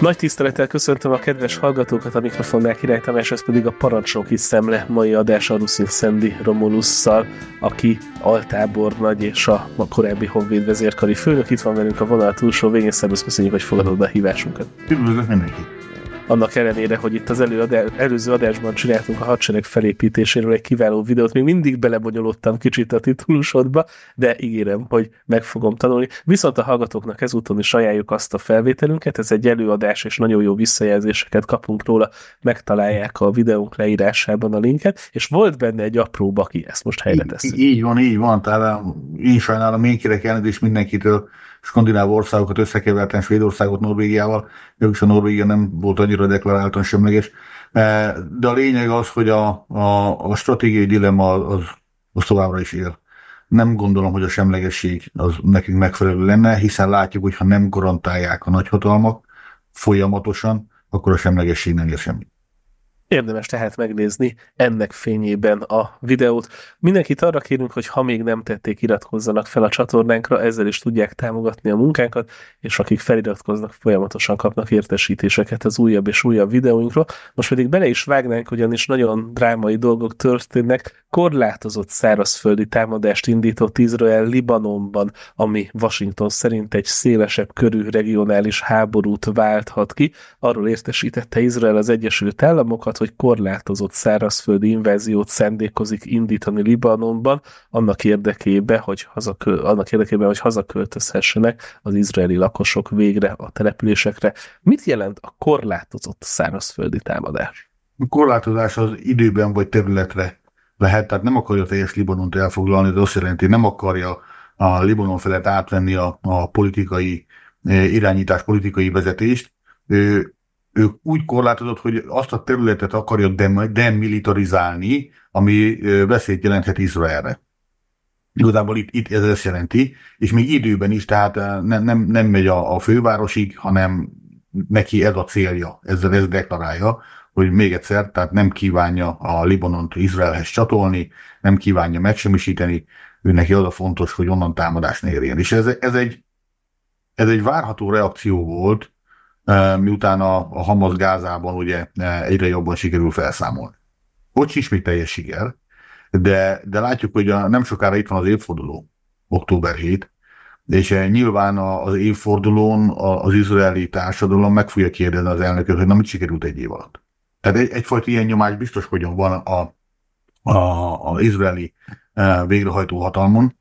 Nagy tisztelettel köszöntöm a kedves hallgatókat, a mikrofonnál Király Tamás, ez pedig a Parancsnoki Szemle mai adása Ruszin Szendi Romulusszal, aki altábor nagy és a ma korábbi honvéd vezérkari főnök. Itt van velünk a vonal túlsó végén, szervusz, köszönjük, hogy fogadod be a hívásunkat. Üdvözlök mindenkit! annak ellenére, hogy itt az előadás, előző adásban csináltunk a hadsereg felépítéséről egy kiváló videót, még mindig belebonyolódtam kicsit a titulusodba, de ígérem, hogy meg fogom tanulni. Viszont a hallgatóknak ezúton is ajánljuk azt a felvételünket, ez egy előadás, és nagyon jó visszajelzéseket kapunk róla, megtalálják a videónk leírásában a linket, és volt benne egy apró baki, ezt most helyre tesszük. Így, így van, így van, tehát én um, sajnálom, én kérek elnézést mindenkitől, skandináv országokat összekeverten Svédországot Norvégiával, mégis a Norvégia nem volt annyira deklaráltan semleges. E, de a lényeg az, hogy a, a, a stratégiai dilemma az, az továbbra is él. Nem gondolom, hogy a semlegesség az nekünk megfelelő lenne, hiszen látjuk, hogy ha nem garantálják a nagyhatalmak folyamatosan, akkor a semlegesség nem ér semmit. Érdemes tehát megnézni ennek fényében a videót. Mindenkit arra kérünk, hogy ha még nem tették, iratkozzanak fel a csatornánkra, ezzel is tudják támogatni a munkánkat, és akik feliratkoznak, folyamatosan kapnak értesítéseket az újabb és újabb videóinkról. Most pedig bele is vágnánk, ugyanis nagyon drámai dolgok történnek. Korlátozott szárazföldi támadást indított Izrael Libanonban, ami Washington szerint egy szélesebb körű regionális háborút válthat ki. Arról értesítette Izrael az Egyesült Államokat, tehát hogy korlátozott szárazföldi inváziót szándékozik indítani Libanonban, annak érdekében, hogy, hazakö, annak érdekében, hogy hazaköltözhessenek az izraeli lakosok végre a településekre. Mit jelent a korlátozott szárazföldi támadás? A korlátozás az időben vagy területre lehet, tehát nem akarja teljes Libanont elfoglalni, de azt jelenti, nem akarja a Libanon felett átvenni a, a politikai eh, irányítás, politikai vezetést, ők úgy korlátozott, hogy azt a területet akarja demilitarizálni, ami veszélyt jelenthet Izraelre. Igazából itt, itt ez ezt jelenti, és még időben is, tehát nem, nem, nem megy a, a fővárosig, hanem neki ez a célja, ezzel ez deklarálja, hogy még egyszer, tehát nem kívánja a Libanont Izraelhez csatolni, nem kívánja megsemmisíteni, ő neki az a fontos, hogy onnan támadás ne érjen. És ez, ez, egy, ez egy várható reakció volt miután a, a Hamas Gázában ugye e, egyre jobban sikerül felszámolni. Ott sincs még teljes siker, de, de látjuk, hogy a, nem sokára itt van az évforduló, október 7, és e, nyilván az évfordulón az izraeli társadalom meg fogja kérdezni az elnököt, hogy nem mit sikerült egy év alatt. Tehát egy, egyfajta ilyen nyomás biztos, hogy van a, a, az izraeli e, végrehajtó hatalmon,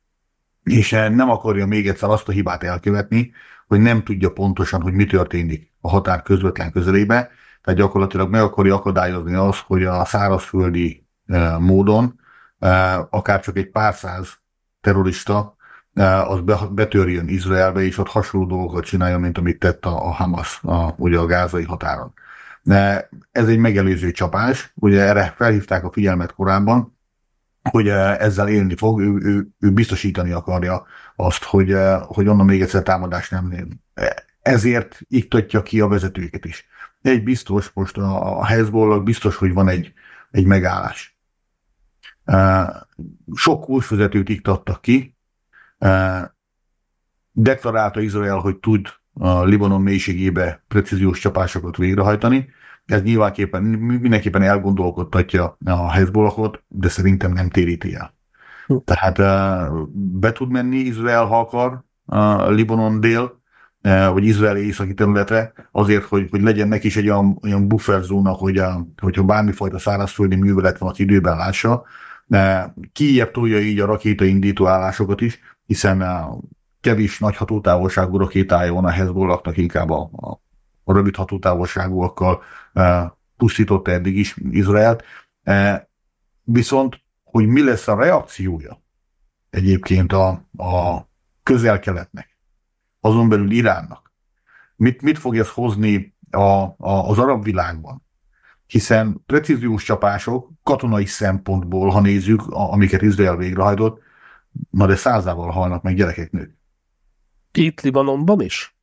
és nem akarja még egyszer azt a hibát elkövetni, hogy nem tudja pontosan, hogy mi történik a határ közvetlen közelébe, tehát gyakorlatilag meg akarja akadályozni azt, hogy a szárazföldi e, módon e, akár csak egy pár száz terrorista e, az betörjön Izraelbe, és ott hasonló dolgokat csinálja, mint amit tett a, a Hamas, a, ugye a gázai határon. Ez egy megelőző csapás, ugye erre felhívták a figyelmet korábban, hogy ezzel élni fog, ő, ő, ő biztosítani akarja azt, hogy, eh, hogy onnan még egyszer támadás nem lép. Ezért iktatja ki a vezetőket is. Egy biztos, most a, a Hezbollah biztos, hogy van egy, egy megállás. Eh, sok kulcsvezetőt iktattak ki, eh, deklarálta Izrael, hogy tud a Libanon mélységébe precíziós csapásokat végrehajtani. Ez nyilvánképpen mindenképpen elgondolkodtatja a Hezbollahot, de szerintem nem téríti el. Tehát be tud menni Izrael, ha akar, a Libanon dél, vagy izraeli északi területre, azért, hogy, hogy legyen neki is egy olyan, olyan zóna, hogy a, hogyha bármifajta szárazföldi művelet van, az időben lássa. Kiebb tolja így a rakétaindító állásokat is, hiszen kevés nagy hatótávolságú rakétája van a Hezbollahnak, inkább a, a rövid hatótávolságúakkal pusztította eddig is Izraelt. Viszont hogy mi lesz a reakciója egyébként a, a közel-keletnek, azon belül Iránnak. Mit, mit fog ez hozni a, a, az arab világban? Hiszen precíziós csapások katonai szempontból, ha nézzük, amiket Izrael végrehajtott, na de százával halnak meg gyerekek nők. Itt Libanonban is?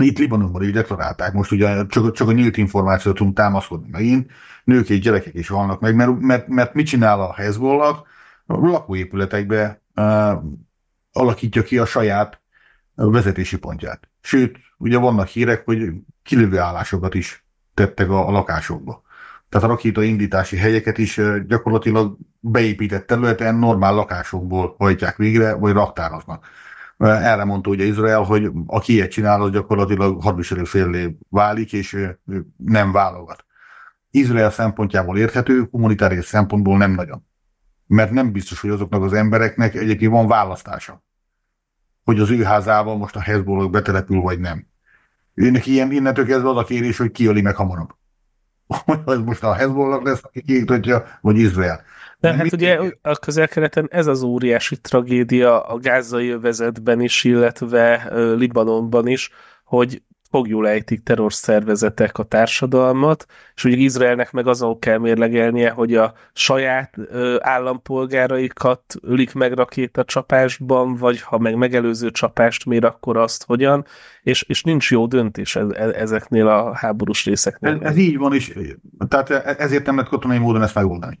Itt Libanonban is deklarálták, most ugye csak, csak a nyílt információt tudunk támaszkodni megint, nők és gyerekek is halnak meg, mert, mert, mert mit csinál a Hezbollah? A lakóépületekbe uh, alakítja ki a saját vezetési pontját. Sőt, ugye vannak hírek, hogy kilövő állásokat is tettek a, a lakásokba. Tehát a rakéta indítási helyeket is gyakorlatilag beépített területen normál lakásokból hajtják végre, vagy raktároznak. Erre mondta ugye Izrael, hogy aki ilyet csinál, az gyakorlatilag hadviselő félé válik, és nem válogat. Izrael szempontjából érthető, humanitárius szempontból nem nagyon. Mert nem biztos, hogy azoknak az embereknek egyébként van választása, hogy az ő házával most a Hezbollah betelepül, vagy nem. Őnek ilyen, innentől kezdve az a kérés, hogy kiöli meg hamarabb. Hogy most a Hezbollah lesz, aki kiiktatja, vagy Izrael. De hát ugye a közel ez az óriási tragédia a gázai övezetben is, illetve Libanonban is, hogy fogjul ejtik terrorszervezetek a társadalmat, és ugye Izraelnek meg azon kell mérlegelnie, hogy a saját ö, állampolgáraikat ülik meg csapásban, vagy ha meg megelőző csapást mér, akkor azt hogyan, és, és nincs jó döntés e, e, ezeknél a háborús részeknél. Ez, ez így van, és tehát e, ezért nem lehet katonai módon ezt megoldani.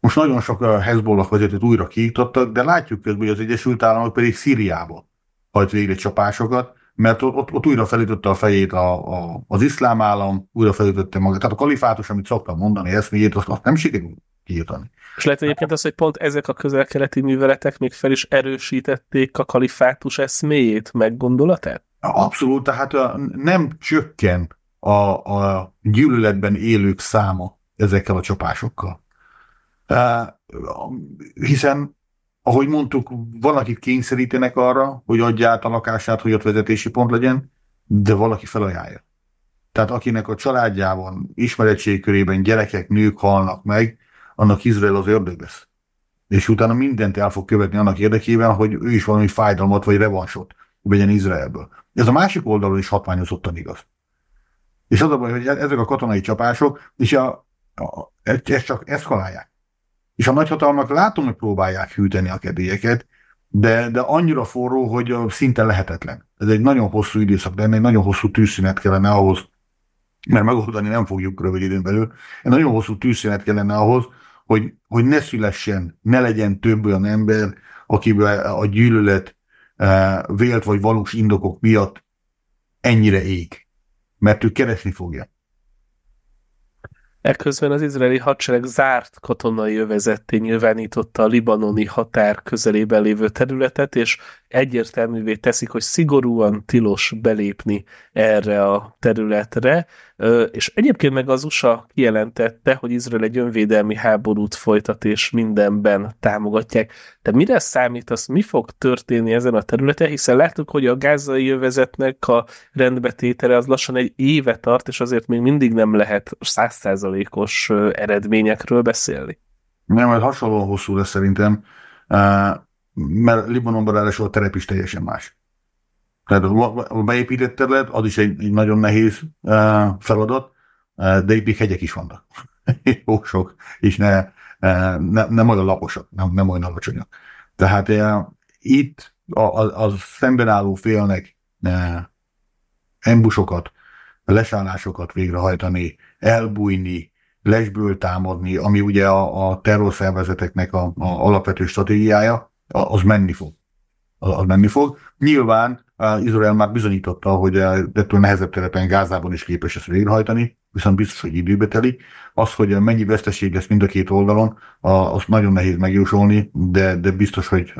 Most nagyon sok Hezbollah vezetőt újra kiiktattak, de látjuk közben, hogy az Egyesült Államok pedig Szíriába hajt végre csapásokat, mert ott, ott, ott újra felütötte a fejét a, a, az iszlám állam, újra felütötte magát. Tehát a kalifátus, amit szoktam mondani, miért, azt, azt nem sikerült kiirtani. És lehet egyébként az, hogy pont ezek a közelkeleti műveletek még fel is erősítették a kalifátus eszméjét, meggondolatát? Abszolút, tehát nem csökken a, a gyűlöletben élők száma ezekkel a csapásokkal hiszen ahogy mondtuk, valakit kényszerítenek arra, hogy adja át a lakását, hogy ott vezetési pont legyen, de valaki felajánlja. Tehát akinek a családjában, ismeretség körében gyerekek, nők halnak meg, annak Izrael az lesz. És utána mindent el fog követni annak érdekében, hogy ő is valami fájdalmat vagy revansot vegyen Izraelből. Ez a másik oldalon is hatványozottan igaz. És az a baj, hogy ezek a katonai csapások, és a, a, ezt csak eszkalálják. És a nagyhatalmak látom, hogy próbálják hűteni a kedélyeket, de, de annyira forró, hogy szinte lehetetlen. Ez egy nagyon hosszú időszak lenne, egy nagyon hosszú tűzszünet kellene ahhoz, mert megoldani nem fogjuk rövid időn belül, egy nagyon hosszú tűzszünet kellene ahhoz, hogy, hogy ne szülessen, ne legyen több olyan ember, akiből a gyűlölet e, vélt vagy valós indokok miatt ennyire ég. Mert ő keresni fogja. Ekközben az izraeli hadsereg zárt katonai övezetté nyilvánította a libanoni határ közelében lévő területet, és egyértelművé teszik, hogy szigorúan tilos belépni erre a területre, és egyébként meg az USA kijelentette, hogy Izrael egy önvédelmi háborút folytat, és mindenben támogatják. De mire számítasz, mi fog történni ezen a területen, hiszen láttuk, hogy a gázai jövezetnek a rendbetétele az lassan egy éve tart, és azért még mindig nem lehet százszázalékos eredményekről beszélni. Nem, majd hát hasonlóan hosszú lesz szerintem mert Libanonban ráadásul a terep is teljesen más. Tehát a beépített terület, az is egy, egy nagyon nehéz eh, feladat, eh, de itt még hegyek is vannak. Jó sok, és ne, eh, ne, nem olyan laposak, nem, nem olyan alacsonyak. Tehát itt a, a, a szemben álló félnek embusokat, lesállásokat végrehajtani, elbújni, lesből támadni, ami ugye a, a terrorszervezeteknek a, a alapvető stratégiája, az menni fog. Az menni fog. Nyilván Izrael már bizonyította, hogy ettől nehezebb telepen Gázában is képes ezt végrehajtani, viszont biztos, hogy időbe telik. Az, hogy mennyi veszteség lesz mind a két oldalon, azt nagyon nehéz megjósolni, de, de biztos, hogy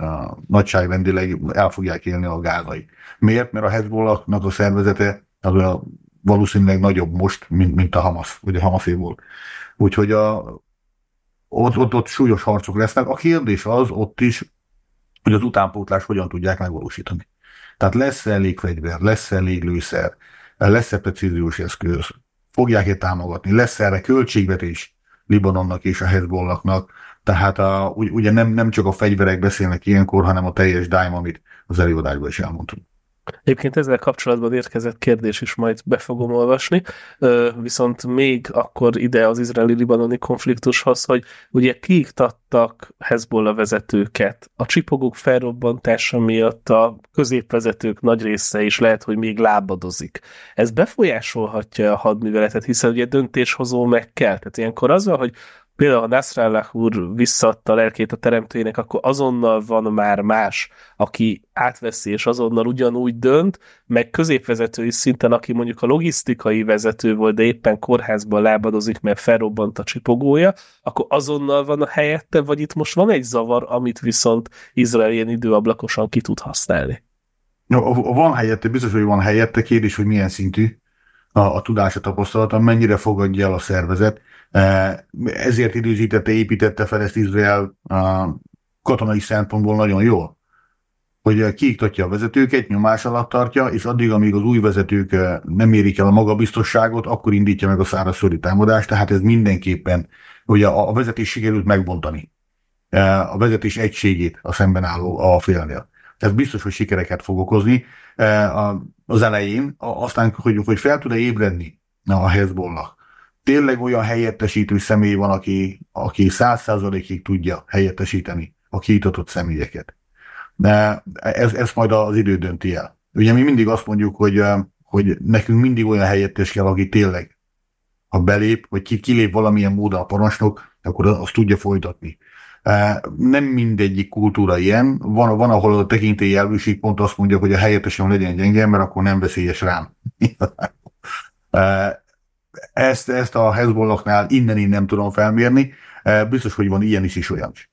nagyságrendileg el fogják élni a gázai. Miért? Mert a Hezbollahnak a szervezete az a valószínűleg nagyobb most, mint, mint a Hamas, vagy a Hamasé volt. Úgyhogy a, ott, ott, ott súlyos harcok lesznek. A kérdés az ott is, hogy az utánpótlás hogyan tudják megvalósítani. Tehát lesz elég fegyver, lesz elég lőszer, lesz-e precíziós eszköz, fogják-e támogatni, lesz erre költségvetés Libanonnak és a Hezbollahnak, tehát a, ugye nem, nem csak a fegyverek beszélnek ilyenkor, hanem a teljes dájm, amit az előadásban is elmondtunk. Egyébként ezzel kapcsolatban érkezett kérdés is majd be fogom olvasni, viszont még akkor ide az izraeli-libanoni konfliktushoz, hogy ugye kiiktattak Hezbollah vezetőket. A csipogók felrobbantása miatt a középvezetők nagy része is lehet, hogy még lábadozik. Ez befolyásolhatja a hadműveletet, hiszen ugye döntéshozó meg kell. Tehát ilyenkor az van, hogy például a Nasrallah úr visszaadta a lelkét a teremtőjének, akkor azonnal van már más, aki átveszi, és azonnal ugyanúgy dönt, meg középvezetői szinten, aki mondjuk a logisztikai vezető volt, de éppen kórházban lábadozik, mert felrobbant a csipogója, akkor azonnal van a helyette, vagy itt most van egy zavar, amit viszont Izrael ilyen időablakosan ki tud használni. Van helyette, biztos, hogy van helyette, kérdés, hogy milyen szintű a, a tudás, a tapasztalat, mennyire fogadja el a szervezet. E, ezért időzítette, építette fel ezt Izrael a katonai szempontból nagyon jól hogy kiiktatja a vezetőket, nyomás alatt tartja, és addig, amíg az új vezetők e, nem érik el a magabiztosságot, akkor indítja meg a szárazföldi támadást, tehát ez mindenképpen, hogy a, a vezetés sikerült megbontani e, a vezetés egységét a szemben álló a félnél. Ez biztos, hogy sikereket fog okozni. A az elején, aztán hogy, hogy fel tud-e ébredni a Hezbollah. Tényleg olyan helyettesítő személy van, aki, aki százszázalékig tudja helyettesíteni a kiítatott személyeket. De ez, ez majd az idő dönti el. Ugye mi mindig azt mondjuk, hogy, hogy nekünk mindig olyan helyettes kell, aki tényleg, ha belép, vagy ki, kilép valamilyen módon a parancsnok, akkor azt tudja folytatni. Nem mindegyik kultúra ilyen. Van, van ahol a tekintélyelvűség pont azt mondja, hogy a helyettesem legyen gyenge, mert akkor nem veszélyes rám. ezt, ezt a Hezbollahnál innen-innen tudom felmérni. Biztos, hogy van ilyen is, is olyan is.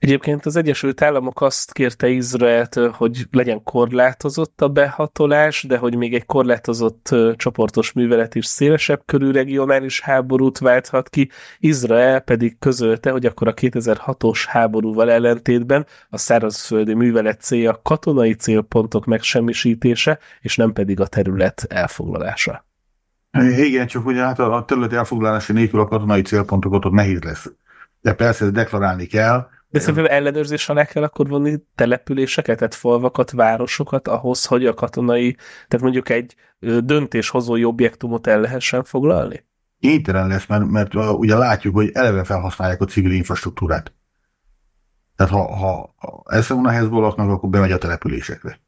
Egyébként az Egyesült Államok azt kérte Izraelt, hogy legyen korlátozott a behatolás, de hogy még egy korlátozott csoportos művelet is szélesebb körű regionális háborút válthat ki. Izrael pedig közölte, hogy akkor a 2006-os háborúval ellentétben a szárazföldi művelet célja katonai célpontok megsemmisítése, és nem pedig a terület elfoglalása. Igen, csak ugye hát a terület elfoglalása nélkül a katonai célpontokat ott nehéz lesz. De persze ezt deklarálni kell, de szerintem ellenőrzés alá kell akkor vonni településeket, tehát falvakat, városokat ahhoz, hogy a katonai, tehát mondjuk egy döntéshozói objektumot el lehessen foglalni? Kénytelen lesz, mert, mert ugye látjuk, hogy eleve felhasználják a civil infrastruktúrát. Tehát ha, ha, ha elszámol a laknak, akkor bemegy a településekre.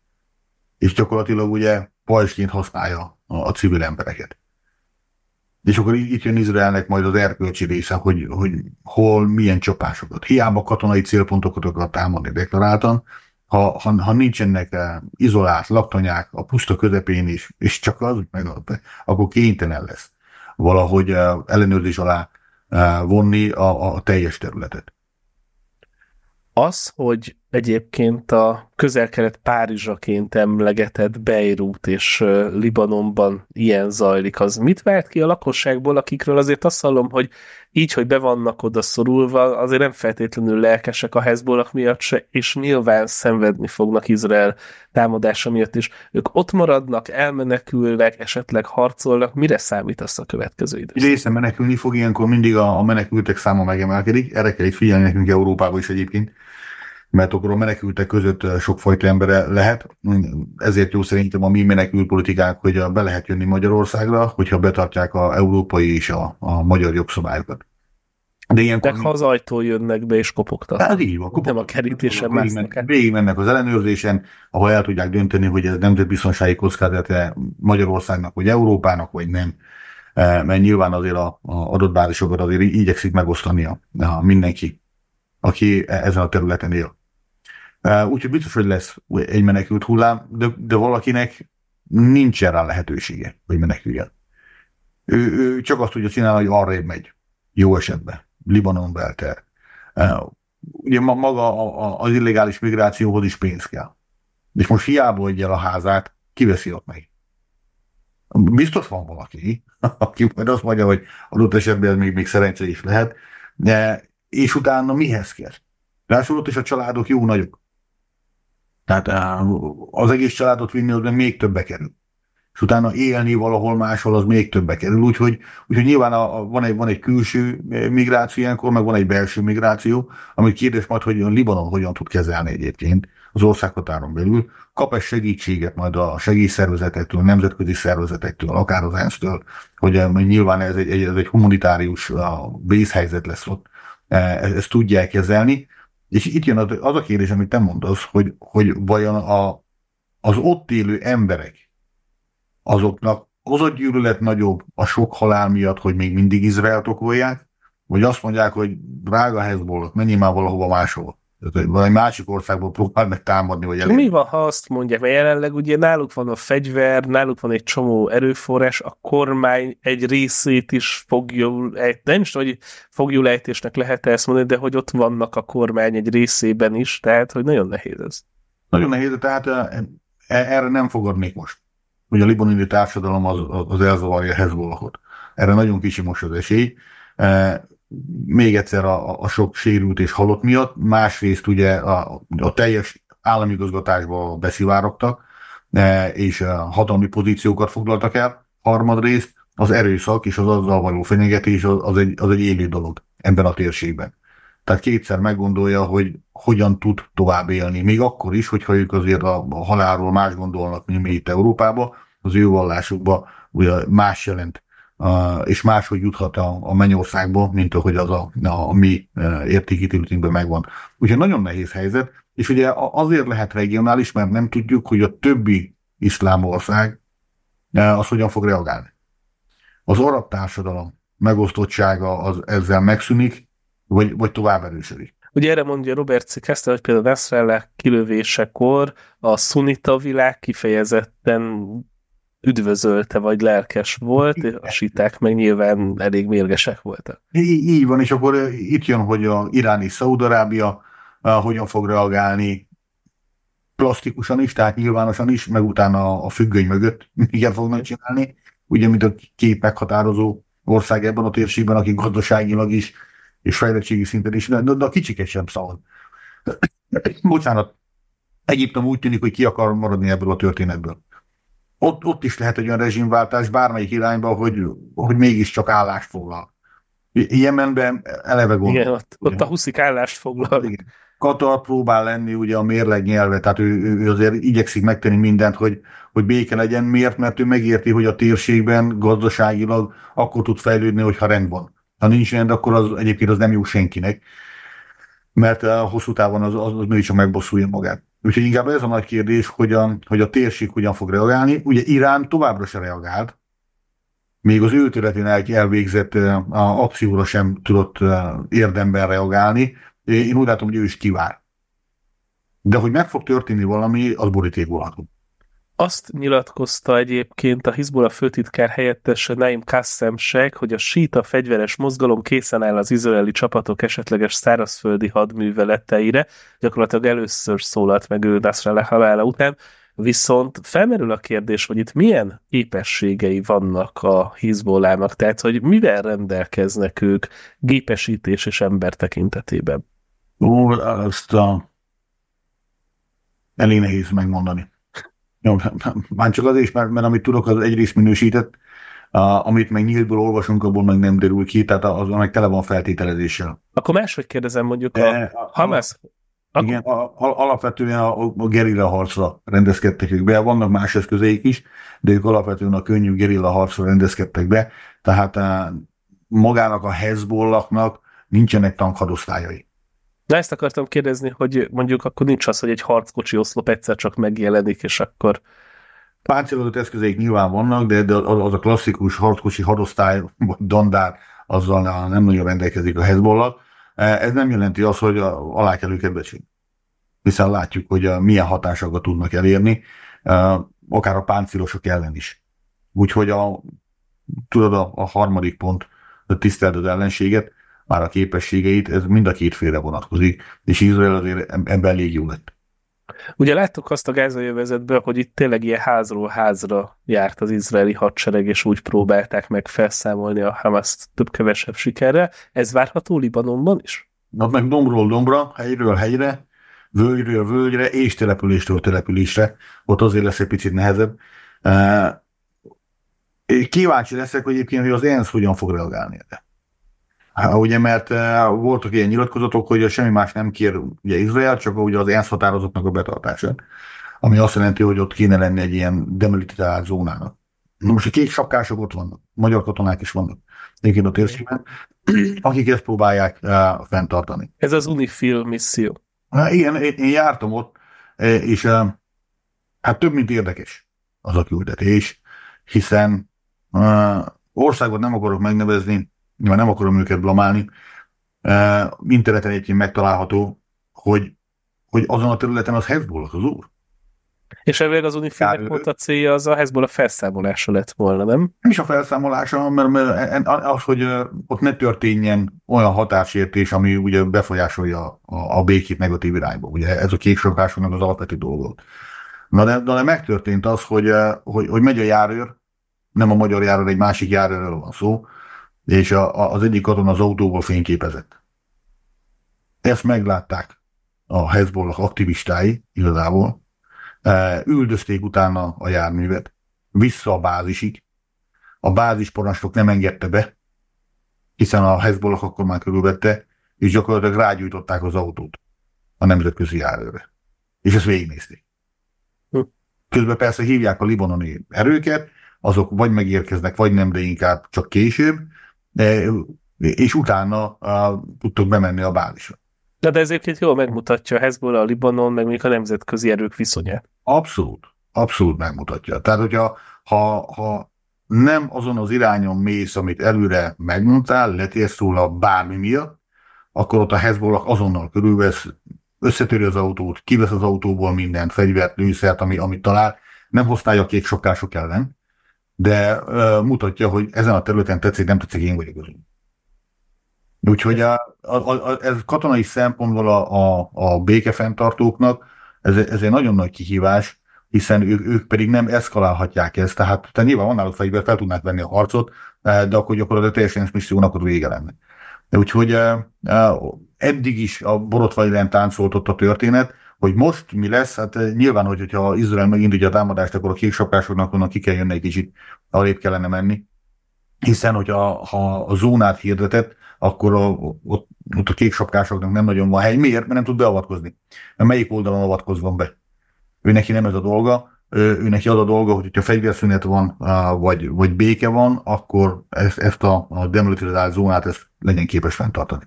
És gyakorlatilag ugye pajsként használja a, a civil embereket. És akkor itt jön Izraelnek majd az erkölcsi része, hogy, hogy hol milyen csapásokat. Hiába katonai célpontokat akar támadni deklaráltan, ha, ha, ha nincsenek eh, izolált laktanyák a puszta közepén is, és csak az, meg akkor kénytelen lesz valahogy eh, ellenőrzés alá eh, vonni a, a teljes területet. Az, hogy egyébként a közel-kelet Párizsaként emlegetett Beirut és Libanonban ilyen zajlik, az mit vált ki a lakosságból, akikről azért azt hallom, hogy így, hogy be vannak oda szorulva, azért nem feltétlenül lelkesek a Hezbollah miatt se, és nyilván szenvedni fognak Izrael támadása miatt is. Ők ott maradnak, elmenekülnek, esetleg harcolnak, mire számítasz a következő időszak? Része menekülni fog, ilyenkor mindig a, a menekültek száma megemelkedik, erre kell figyelni nekünk Európában is egyébként mert akkor a menekültek között eh, sokfajta embere lehet. Ezért jó szerintem a mi menekült politikánk, hogy be lehet jönni Magyarországra, hogyha betartják a európai és a, a magyar jogszabályokat. De ilyenkor... De ha az ajtól jönnek be és kopogtak. Hát így van. kopogtak. Nem a kerítésen Végig mennek az ellenőrzésen, ahol el tudják dönteni, hogy ez nemzetbiztonsági kockázata Magyarországnak, vagy Európának, vagy nem. Eh, mert nyilván azért a, a adatbázisokat azért igyekszik megosztani a mindenki, aki e-, ezen a területen él. Eh, úgyhogy biztos, hogy lesz egy menekült hullám, de, de valakinek nincs rá lehetősége, hogy meneküljön. Ő, ő csak azt tudja csinálni, hogy arrébb megy. Jó esetben. Libanon belter. Eh, ugye maga az illegális migrációhoz is pénz kell. És most hiába adja el a házát, kiveszi ott meg. Biztos van valaki, aki majd azt mondja, hogy adott esetben ez még, még szerencsé is lehet, de és utána mihez kell? Rásul ott is a családok jó nagyok. Tehát az egész családot vinni, az még többe kerül. És utána élni valahol máshol, az még többe kerül. Úgyhogy, úgyhogy nyilván a, a, van, egy, van egy külső eh, migráció ilyenkor, meg van egy belső migráció, ami kérdés majd, hogy a Libanon hogyan tud kezelni egyébként az országhatáron belül. Kap-e segítséget majd a segélyszervezetektől, nemzetközi szervezetektől, akár az ENSZ-től, hogy eh, nyilván ez egy, ez egy humanitárius eh, vészhelyzet lesz ott, e, ezt tudják kezelni és itt jön az, az a kérdés, amit te mondasz, hogy, hogy vajon a, az ott élő emberek, azoknak az a gyűlölet nagyobb a sok halál miatt, hogy még mindig Izraelt okolják, vagy azt mondják, hogy drága Hezbollah, menjél már valahova máshol valami másik országból próbál meg támadni, vagy elég. Mi van, ha azt mondják, mert jelenleg ugye náluk van a fegyver, náluk van egy csomó erőforrás, a kormány egy részét is fogja, nem is tudom, hogy lejtésnek lehet ezt mondani, de hogy ott vannak a kormány egy részében is, tehát hogy nagyon nehéz ez. Nagyon nehéz, tehát e-, erre nem fogadnék most. Ugye a libanoni társadalom az, az elzavarja Hezbollahot. Erre nagyon kicsi most az esély. E, még egyszer a, a sok sérült és halott miatt, másrészt ugye a, a teljes államigazgatásba beszivárogtak, e, és e, hatalmi pozíciókat foglaltak el, harmadrészt az erőszak és az azzal való fenyegetés az, az, egy, az egy élő dolog ebben a térségben. Tehát kétszer meggondolja, hogy hogyan tud tovább élni. Még akkor is, hogyha ők azért a halálról más gondolnak, mint mi itt Európában, az ő vallásukban ugye más jelent és máshogy juthat a, a mennyországba, mint ahogy az a, a, a mi e, értékítélünkben megvan. Úgyhogy nagyon nehéz helyzet, és ugye azért lehet regionális, mert nem tudjuk, hogy a többi iszlám ország e, az hogyan fog reagálni. Az arab társadalom megosztottsága az ezzel megszűnik, vagy, vagy tovább erősödik. Ugye erre mondja Robert C. Kester, hogy például Nesrelle kilövésekor a szunita világ kifejezetten üdvözölte, vagy lelkes volt, a siták meg nyilván elég mérgesek voltak. Így, így van, és akkor itt jön, hogy a iráni Szaudarábia hogyan fog reagálni plastikusan is, tehát nyilvánosan is, meg utána a függöny mögött igen fognak csinálni. Ugye, mint a két meghatározó ország ebben a térségben, akik gazdaságilag is, és fejlettségi szinten is, de, de a kicsiket sem szabad. Bocsánat, Egyiptom úgy tűnik, hogy ki akar maradni ebből a történetből ott, ott is lehet egy olyan rezsimváltás bármelyik irányba, hogy, hogy mégiscsak állást foglal. Jemenben eleve gond. Igen, ott, ott a huszik állást foglal. Igen. Katar próbál lenni ugye a mérleg nyelve, tehát ő, ő azért igyekszik megtenni mindent, hogy, hogy béke legyen. Miért? Mert ő megérti, hogy a térségben gazdaságilag akkor tud fejlődni, hogyha rend van. Ha nincs rend, akkor az egyébként az nem jó senkinek, mert a eh, hosszú távon az, az, az mégiscsak megbosszulja magát. Úgyhogy inkább ez a nagy kérdés, hogyan, hogy a térség hogyan fog reagálni. Ugye Irán továbbra se reagált, még az ő területén elvégzett a akcióra sem tudott érdemben reagálni. Én úgy látom, hogy ő is kivár. De hogy meg fog történni valami, az borítékolható. Azt nyilatkozta egyébként a Hizbola főtitkár helyettese Naim Kassem Shek, hogy a síta fegyveres mozgalom készen áll az izraeli csapatok esetleges szárazföldi hadműveleteire. Gyakorlatilag először szólalt meg ő Nasrallah halála után, Viszont felmerül a kérdés, hogy itt milyen képességei vannak a Hizbollának, tehát hogy mivel rendelkeznek ők gépesítés és ember tekintetében? Ó, azt a... elég nehéz megmondani. Jó, már csak azért is, mert, mert amit tudok, az egyrészt minősített, a, amit meg nyíltból olvasunk, abból meg nem derül ki, tehát az meg tele van feltételezéssel. Akkor máshogy kérdezem mondjuk e, a, e, a Hamas... Akkor... Igen, a, a, alapvetően a, a gerilla harcra rendezkedtek ők be, vannak más eszközeik is, de ők alapvetően a könnyű gerilla harcra rendezkedtek be, tehát a, e, magának a Hezbollahnak nincsenek tankhadosztályai. Na ezt akartam kérdezni, hogy mondjuk akkor nincs az, hogy egy harckocsi oszlop egyszer csak megjelenik, és akkor... Páncélozott eszközeik nyilván vannak, de, de az a klasszikus harckocsi hadosztály, vagy dandár, azzal nem nagyon rendelkezik a Hezbollah. E, ez nem jelenti azt, hogy alá kell őket becsinni. Hiszen látjuk, hogy e, milyen hatásokat tudnak elérni, e, akár a páncélosok ellen is. Úgyhogy a, tudod, a, a harmadik pont, a tiszteled az ellenséget, már a képességeit, ez mind a két félre vonatkozik, és Izrael azért ebben elég jó lett. Ugye láttuk azt a gázai övezetből, hogy itt tényleg ilyen házról házra járt az izraeli hadsereg, és úgy próbálták meg felszámolni a Hamaszt több-kevesebb sikerre. Ez várható Libanonban is? Na, meg dombról dombra, helyről helyre, völgyről völgyre, és településtől településre. Ott azért lesz egy picit nehezebb. Kíváncsi leszek hogy egyébként, hogy az ENSZ hogyan fog reagálni erre. Ugye, mert e, voltak ilyen nyilatkozatok, hogy semmi más nem kér ugye Izrael, csak ugye az ENSZ határozatnak a betartását, ami azt jelenti, hogy ott kéne lenni egy ilyen demilitarizált zónának. Na most a kék sapkások ott vannak, magyar katonák is vannak egyébként a térségben, akik ezt próbálják uh, fenntartani. Ez az UNIFIL misszió. Hát igen, én jártam ott, e, és uh, hát több, mint érdekes az a küldetés, hiszen uh, országot nem akarok megnevezni, nyilván nem akarom őket blamálni, uh, interneten egyébként megtalálható, hogy, hogy azon a területen az Hezbollah az úr. És elvileg az Kár... volt a célja, az a Hezbollah felszámolása lett volna, nem? Nem is a felszámolása, mert, mert az, hogy ott ne történjen olyan hatásértés, ami ugye befolyásolja a, a, békét negatív irányba. Ugye ez a kéksokásoknak az alapvető dolgot. Na de, de megtörtént az, hogy, hogy, hogy megy a járőr, nem a magyar járőr, egy másik járőről van szó, és a, a, az egyik azon az autóba fényképezett. Ezt meglátták a Hezbollah aktivistái igazából, e, üldözték utána a járművet, vissza a bázisig, a bázisparancsnok nem engedte be, hiszen a Hezbollah akkor már körülvette, és gyakorlatilag rágyújtották az autót a nemzetközi járőre. És ezt végignézték. Hm. Közben persze hívják a libanoni erőket, azok vagy megérkeznek, vagy nem, de inkább csak később, és utána a, bemenni a bázisra. Na de ezért itt jól megmutatja a Hezbollah, a Libanon, meg még a nemzetközi erők viszonyát. Abszolút, abszolút megmutatja. Tehát, hogyha ha, ha nem azon az irányon mész, amit előre megmondtál, letérsz róla bármi miatt, akkor ott a Hezbollah azonnal körülvesz, összetörő az autót, kivesz az autóból minden fegyvert, lőszert, ami, amit talál, nem hoztálja a kék sokkások ellen, de uh, mutatja, hogy ezen a területen tetszik, nem tetszik, én vagyok az Úgyhogy a, a, a, ez katonai szempontból a, a, a békefenntartóknak ez, ez egy nagyon nagy kihívás, hiszen ők, ők pedig nem eszkalálhatják ezt. Tehát te nyilván van náluk fegyver, fel tudnák venni a harcot, de akkor gyakorlatilag teljesen missziónak akkor vége lenne. Úgyhogy eddig is a borotvai irány táncolt ott a történet, hogy most mi lesz, hát eh, nyilván, hogy, hogyha Izrael megindítja a támadást, akkor a kéksapásoknak onnan ki kell jönni egy kicsit, alép kellene menni. Hiszen, hogy a, ha a zónát hirdetett, akkor a, ott, ott a kéksapkásoknak nem nagyon van hely. Miért? Mert nem tud beavatkozni. Mert melyik oldalon avatkozom be? Ő neki nem ez a dolga, ő neki az a dolga, hogy ha fegyverszünet van, vagy, vagy béke van, akkor ezt, ezt a, a demilitarizált zónát ezt legyen képes fenntartani.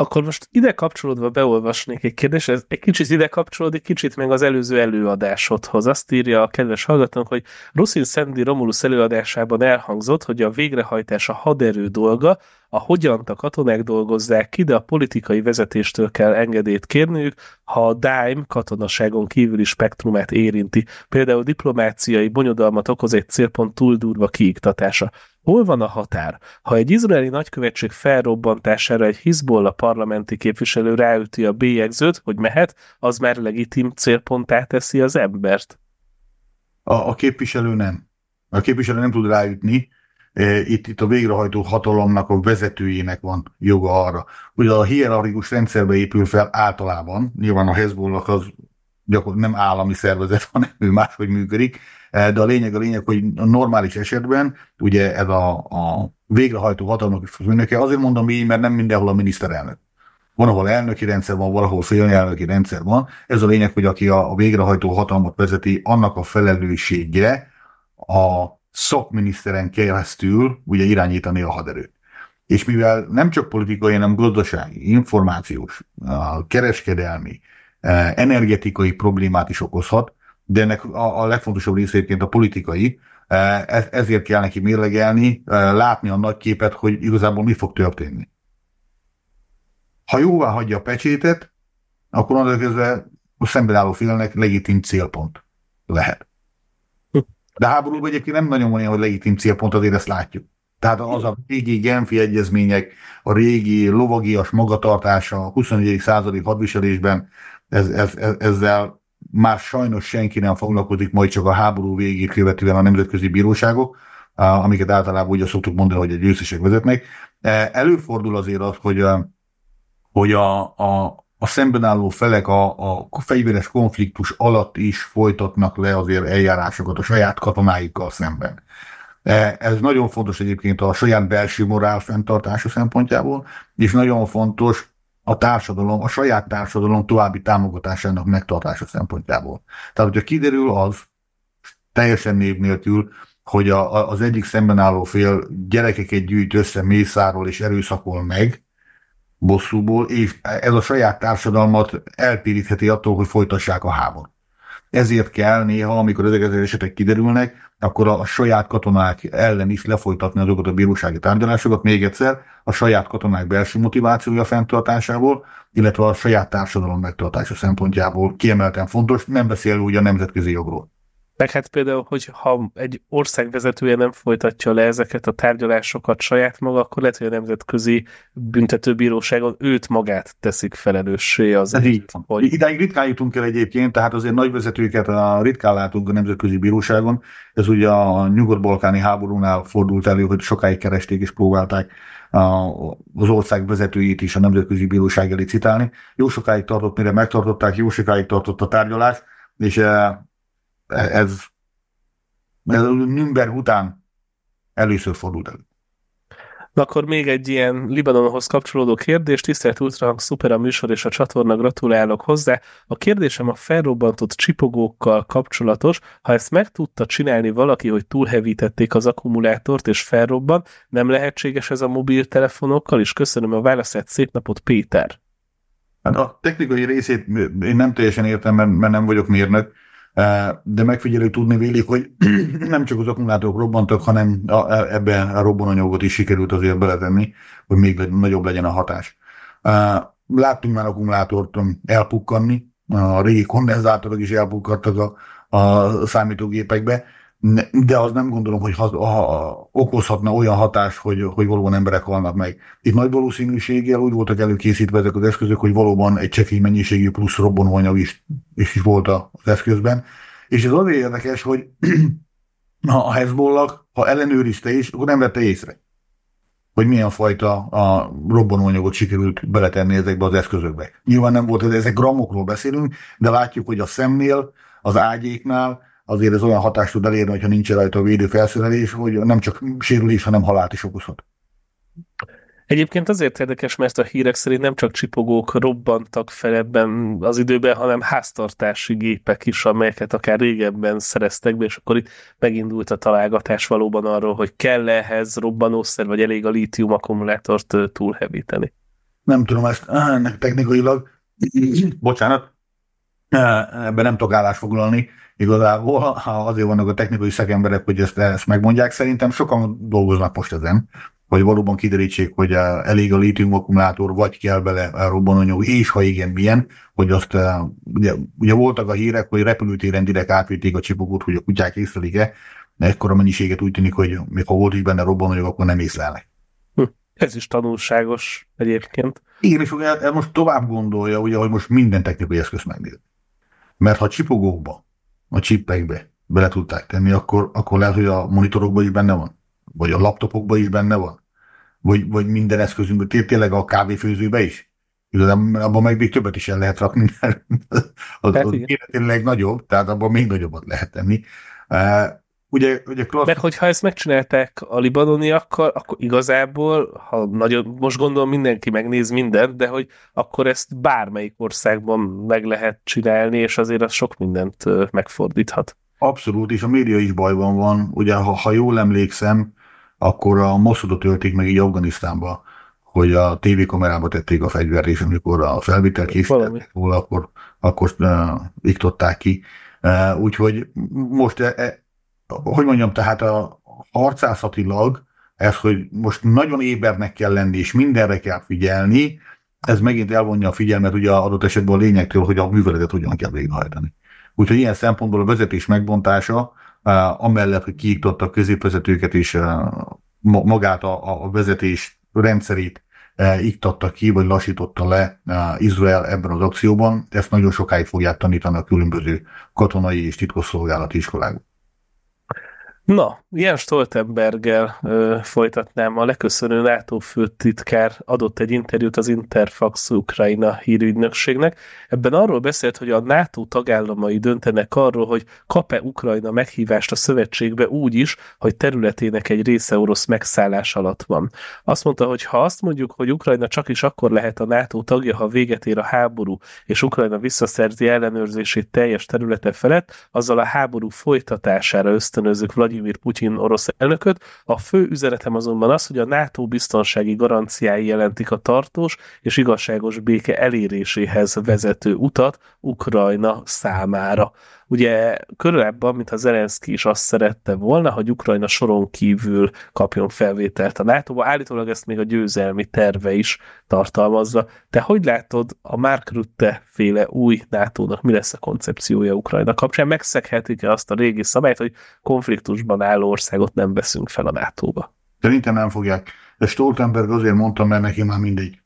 Akkor most ide kapcsolódva beolvasnék egy kérdést, ez egy kicsit ide kapcsolódik, kicsit meg az előző előadásodhoz. Azt írja a kedves hallgatónk, hogy Ruszin Szendi Romulus előadásában elhangzott, hogy a végrehajtás a haderő dolga, a hogyan a katonák dolgozzák ki, de a politikai vezetéstől kell engedélyt kérniük, ha a DIME katonaságon kívüli spektrumát érinti. Például diplomáciai bonyodalmat okoz egy célpont túl durva kiiktatása. Hol van a határ? Ha egy izraeli nagykövetség felrobbantására egy Hizbollah parlamenti képviselő ráüti a bélyegzőt, hogy mehet, az már legitim célponttá teszi az embert. A, a képviselő nem. A képviselő nem tud ráütni. E, itt, itt a végrehajtó hatalomnak a vezetőjének van joga arra. Ugye a hierarchikus rendszerbe épül fel általában, nyilván a Hezbollah az gyakorlatilag nem állami szervezet, hanem ő máshogy működik, Eh, de a lényeg a lényeg, hogy a normális esetben ugye ez a, a végrehajtó hatalmak főnöke, azért mondom így, mert nem mindenhol a miniszterelnök. Van, ahol elnöki rendszer van, valahol félelnöki rendszer van. Ez a lényeg, hogy aki a, a végrehajtó hatalmat vezeti, annak a felelősségre a szakminiszteren keresztül ugye irányítani a haderőt. És mivel nem csak politikai, hanem gazdasági, információs, kereskedelmi, eh, energetikai problémát is okozhat, de ennek a, a legfontosabb része a politikai, e, ez, ezért kell neki mérlegelni, e, látni a nagy képet, hogy igazából mi fog történni. Ha jóvá hagyja a pecsétet, akkor az közben a szemben álló félnek legitim célpont lehet. De háborúban egyébként nem nagyon van ilyen, hogy legitim célpont, azért ezt látjuk. Tehát az a régi Genfi egyezmények, a régi lovagias magatartása a 21. századi hadviselésben, ez, ez, ez, ezzel már sajnos senki nem foglalkozik majd csak a háború végét követően a nemzetközi bíróságok, amiket általában ugye szoktuk mondani, hogy a győztesek vezetnek. E, előfordul azért az, hogy, e, hogy a, a, a szemben álló felek a, a fegyveres konfliktus alatt is folytatnak le azért eljárásokat a saját katonáikkal szemben. E, ez nagyon fontos egyébként a saját belső morál fenntartása szempontjából, és nagyon fontos a társadalom, a saját társadalom további támogatásának megtartása szempontjából. Tehát, hogyha kiderül az, teljesen név nélkül, hogy a, a, az egyik szemben álló fél gyerekeket gyűjt össze, mészáról és erőszakol meg, bosszúból, és ez a saját társadalmat elpirítheti attól, hogy folytassák a háborút. Ezért kell néha, amikor ezek az esetek kiderülnek, akkor a, saját katonák ellen is lefolytatni azokat a bírósági tárgyalásokat, még egyszer a saját katonák belső motivációja fenntartásából, illetve a saját társadalom megtartása szempontjából kiemelten fontos, nem beszélve ugye a nemzetközi jogról. Meg hát például, hogy ha egy ország vezetője nem folytatja le ezeket a tárgyalásokat saját maga, akkor lehet, hogy a nemzetközi büntetőbíróságon őt magát teszik felelőssé azért. Hogy... Idáig ritkán jutunk el egyébként, tehát azért nagy vezetőket a ritkán látunk a nemzetközi bíróságon. Ez ugye a nyugat-balkáni háborúnál fordult elő, hogy sokáig keresték és próbálták az ország vezetőjét is a nemzetközi bíróság elé citálni. Jó sokáig tartott, mire megtartották, jó sokáig tartott a tárgyalás, és eh, ez, ez Nürnberg után először fordult elő. Na akkor még egy ilyen Libanonhoz kapcsolódó kérdés. Tisztelt Ultrahang, szuper a műsor és a csatorna, gratulálok hozzá. A kérdésem a felrobbantott csipogókkal kapcsolatos. Ha ezt meg tudta csinálni valaki, hogy túlhevítették az akkumulátort és felrobban, nem lehetséges ez a mobiltelefonokkal is? Köszönöm a válaszát, szép napot, Péter! Hát a technikai részét én nem teljesen értem, mert nem vagyok mérnök, de megfigyelők tudni vélik, hogy nem csak az akkumulátorok robbantak, hanem e, ebbe a robbananyagot is sikerült azért beletenni, hogy még nagyobb legyen a hatás. Láttunk már akkumulátort um, elpukkanni, a régi kondenzátorok is elpukkadtak a, a számítógépekbe, de az nem gondolom, hogy ha, ha, okozhatna olyan hatást, hogy, hogy valóban emberek halnak meg. Itt nagy valószínűséggel úgy voltak előkészítve ezek az eszközök, hogy valóban egy csekély mennyiségű plusz robbanóanyag is, is, is volt az eszközben. És ez azért érdekes, hogy ha a Hezbollah, ha ellenőrizte is, akkor nem vette észre, hogy milyen fajta a robbanóanyagot sikerült beletenni ezekbe az eszközökbe. Nyilván nem volt, ezek gramokról beszélünk, de látjuk, hogy a szemnél, az ágyéknál, azért ez olyan hatást tud elérni, hogyha nincs rajta a védő felszerelés, hogy nem csak sérülés, hanem halált is okozhat. Egyébként azért érdekes, mert a hírek szerint nem csak csipogók robbantak fel ebben az időben, hanem háztartási gépek is, amelyeket akár régebben szereztek be, és akkor itt megindult a találgatás valóban arról, hogy kell -e ehhez robbanószer, vagy elég a lítium akkumulátort túlhevíteni. Nem tudom ezt ennek technikailag, bocsánat, Ebben nem tudok állást foglalni, igazából ha azért vannak a technikai szakemberek, hogy ezt, ezt megmondják. Szerintem sokan dolgoznak most ezen, hogy valóban kiderítsék, hogy elég a lítium akkumulátor, vagy kell bele robbananyag, és ha igen, milyen, hogy azt ugye, ugye voltak a hírek, hogy repülőtéren direkt átvitték a csipogót, hogy a kutyák észlelik-e, de ekkora mennyiséget úgy tűnik, hogy még ha volt is benne robbananyag, akkor nem észlelnek. Hm, ez is tanulságos egyébként. Igen, és ugye e, most tovább gondolja, ugye, hogy most minden technikai eszköz megnézik. Mert ha csipogókba, a csippekbe bele tudták tenni, akkor, akkor lehet, hogy a monitorokban is benne van, vagy a laptopokban is benne van, vagy, vagy minden eszközünk, tényleg a kávéfőzőbe is. Igazából abban meg még többet is el lehet rakni, mert az, hát az, az legnagyobb, nagyobb, tehát abban még nagyobbat lehet tenni. Eh, Ugye, ugye klassz... Mert hogyha ezt megcsinálták a libanoniakkal, akkor igazából, ha nagyon, most gondolom mindenki megnéz mindent, de hogy akkor ezt bármelyik országban meg lehet csinálni, és azért az sok mindent megfordíthat. Abszolút, és a média is bajban van. Ugye, ha, ha jól emlékszem, akkor a Mossudot ölték meg így Afganisztánba, hogy a tévékamerába tették a fegyvert, és amikor a felvétel készítették volna, akkor, akkor uh, iktották ki. Uh, úgyhogy most e, e, hogy mondjam, tehát a harcászatilag ez, hogy most nagyon ébernek kell lenni, és mindenre kell figyelni, ez megint elvonja a figyelmet ugye adott esetben a lényegtől, hogy a műveletet hogyan kell végrehajtani. Úgyhogy ilyen szempontból a vezetés megbontása, amellett, hogy kiiktatta a középvezetőket és magát a, a vezetés rendszerét iktatta ki, vagy lassította le Izrael ebben az akcióban, ezt nagyon sokáig fogják tanítani a különböző katonai és titkosszolgálati iskolákban. Na, ilyen Stoltenberggel ö, folytatnám. A leköszönő NATO főtitkár adott egy interjút az Interfax Ukrajna hírügynökségnek. Ebben arról beszélt, hogy a NATO tagállamai döntenek arról, hogy kap-e Ukrajna meghívást a szövetségbe úgy is, hogy területének egy része orosz megszállás alatt van. Azt mondta, hogy ha azt mondjuk, hogy Ukrajna csak is akkor lehet a NATO tagja, ha véget ér a háború, és Ukrajna visszaszerzi ellenőrzését teljes területe felett, azzal a háború folytatására ösztönözzük Vladimir Vladimir Putyin orosz elnököt. A fő üzenetem azonban az, hogy a NATO biztonsági garanciái jelentik a tartós és igazságos béke eléréséhez vezető utat Ukrajna számára. Ugye körülbelül, mintha Zelenszky is azt szerette volna, hogy Ukrajna soron kívül kapjon felvételt a nato állítólag ezt még a győzelmi terve is tartalmazza. Te hogy látod a Mark Rutte féle új nato mi lesz a koncepciója Ukrajna kapcsán? Megszeghetik-e azt a régi szabályt, hogy konfliktusban álló országot nem veszünk fel a NATO-ba? Szerintem nem fogják. De Stoltenberg azért mondtam, mert neki már mindegy.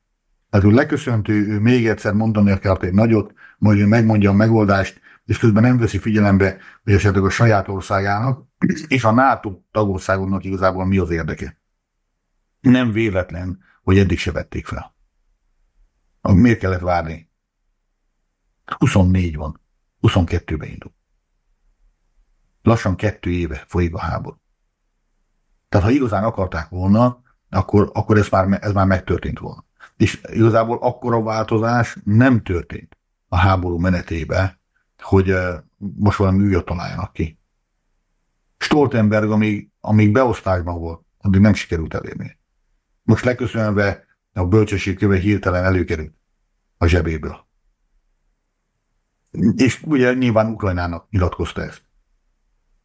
Tehát hogy leköszöntő, ő, ő még egyszer mondani akart egy nagyot, majd ő megmondja a megoldást, és közben nem veszi figyelembe, hogy esetleg a saját országának és a NATO tagországonnak igazából mi az érdeke. Nem véletlen, hogy eddig se vették fel. Miért kellett várni? 24 van. 22-be indul. Lassan kettő éve folyik a háború. Tehát ha igazán akarták volna, akkor, akkor ez, már, ez már megtörtént volna. És igazából akkor a változás nem történt a háború menetébe, hogy most valami újat találjanak ki. Stoltenberg, amíg, amíg beosztásban volt, addig nem sikerült elérni. Most leköszönve a bölcsesség köve hirtelen előkerült a zsebéből. És ugye nyilván Ukrajnának nyilatkozta ezt.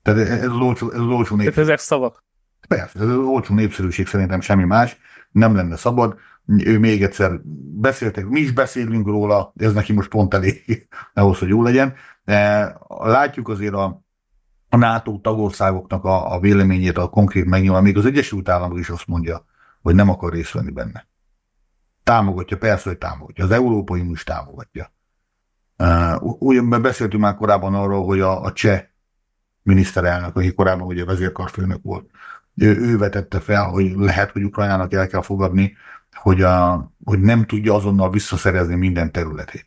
Tehát ez az olcsó, ez az olcsó népszerűség. ezek szavak. Persze, ez az olcsó népszerűség szerintem semmi más, nem lenne szabad. Ő még egyszer beszéltek, mi is beszélünk róla, ez neki most pont elég ahhoz, hogy jó legyen. De látjuk azért a, a NATO tagországoknak a, a véleményét, a konkrét megnyilván, még az Egyesült Államok is azt mondja, hogy nem akar részt venni benne. Támogatja, persze, hogy támogatja. Az Európai Unió is támogatja. Uh, beszéltünk már korábban arról, hogy a, a cseh miniszterelnök, aki korábban ugye vezérkarfőnök volt, ő, ő vetette fel, hogy lehet, hogy Ukrajnának el kell fogadni, hogy a, hogy nem tudja azonnal visszaszerezni minden területét.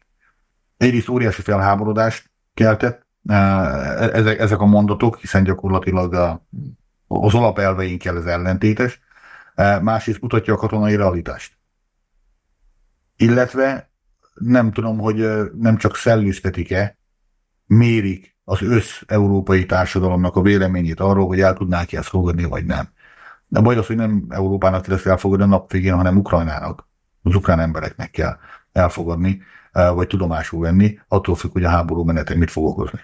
Egyrészt óriási felháborodást keltett eh, ezek, ezek a mondatok, hiszen gyakorlatilag a, az alapelveinkkel ez ellentétes, eh, másrészt mutatja a katonai realitást. Illetve nem tudom, hogy eh, nem csak szellőztetik-e, mérik az össz-európai társadalomnak a véleményét arról, hogy el tudnák-e ezt fogadni, vagy nem. De baj az, hogy nem Európának lesz elfogadni a nap végén, hanem Ukrajnának az ukrán embereknek kell elfogadni, eh, vagy tudomásul venni, attól függ, hogy a háború menete mit fog okozni.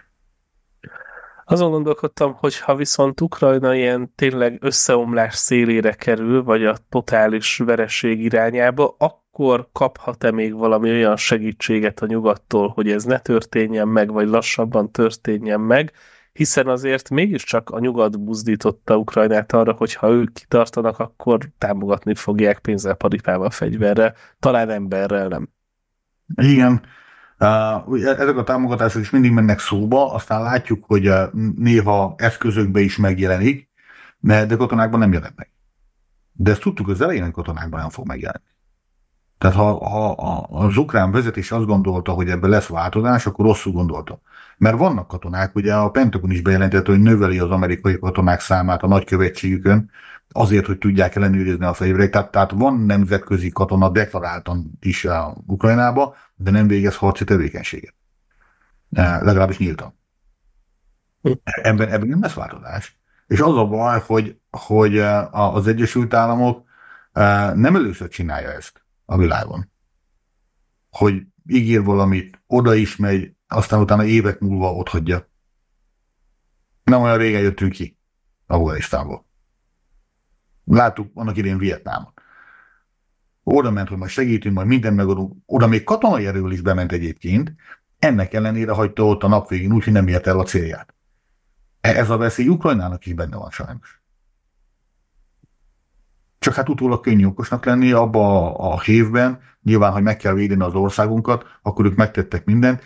Azon gondolkodtam, hogy ha viszont Ukrajna ilyen tényleg összeomlás szélére kerül, vagy a totális vereség irányába, akkor kaphat-e még valami olyan segítséget a nyugattól, hogy ez ne történjen meg, vagy lassabban történjen meg, hiszen azért mégiscsak a nyugat buzdította Ukrajnát arra, hogy ha ők kitartanak, akkor támogatni fogják pénzzel, paripával, fegyverrel, talán emberrel nem. Igen, Uh, ezek a támogatások is mindig mennek szóba, aztán látjuk, hogy uh, néha eszközökbe is megjelenik, de katonákban nem jelennek. De ezt tudtuk az elején, hogy katonákban nem fog megjelenni. Tehát ha, ha az ukrán vezetés azt gondolta, hogy ebből lesz változás, akkor rosszul gondolta. Mert vannak katonák, ugye a Pentagon is bejelentette, hogy növeli az amerikai katonák számát a nagykövetségükön, azért, hogy tudják ellenőrizni a fegyvereket. Tehát, tehát van nemzetközi katona deklaráltan is a Ukrajnába, de nem végez harci tevékenységet. E, legalábbis nyíltan. Ebben, ebben nem lesz változás. És az a baj, hogy, hogy e, az Egyesült Államok e, nem először csinálja ezt a világon. Hogy ígér valamit, oda is megy, aztán utána évek múlva ott hagyja. Nem olyan régen jöttünk ki Afganisztánból. Láttuk annak idén Vietnámot. Oda ment, hogy majd segítünk, majd minden megadunk. Oda még katonai erővel is bement egyébként, ennek ellenére hagyta ott a nap végén, úgyhogy nem ért el a célját. E- ez a veszély Ukrajnának is benne van sajnos. Csak hát utólag könnyű okosnak lenni abba a, a hívben, nyilván, hogy meg kell védeni az országunkat, akkor ők megtettek mindent,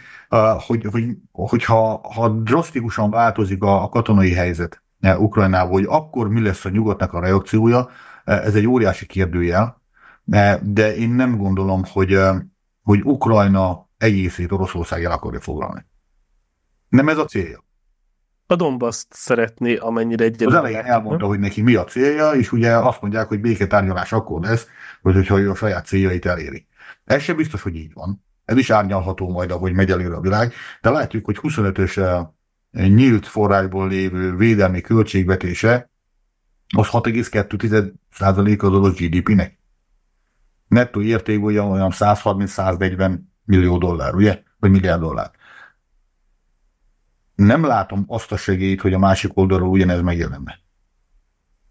hogy, hogy, hogyha ha drasztikusan változik a, a katonai helyzet e, Ukrajnában, hogy akkor mi lesz a nyugatnak a reakciója, e, ez egy óriási kérdőjel, e, de én nem gondolom, hogy, hogy Ukrajna egészét Oroszország el akarja foglalni. Nem ez a célja a Donbass-t szeretné, amennyire egy Az elején elmondta, hogy neki mi a célja, és ugye azt mondják, hogy béketárgyalás akkor lesz, hogy, hogyha ő a saját céljait eléri. Ez sem biztos, hogy így van. Ez is árnyalható majd, ahogy megy előre a világ, de látjuk, hogy 25-ös eh, nyílt forrásból lévő védelmi költségvetése az 6,2% az orosz GDP-nek. Nettó érték olyan 130-140 millió dollár, ugye? Vagy milliárd dollár nem látom azt a segélyt, hogy a másik oldalról ugyanez megjelenne.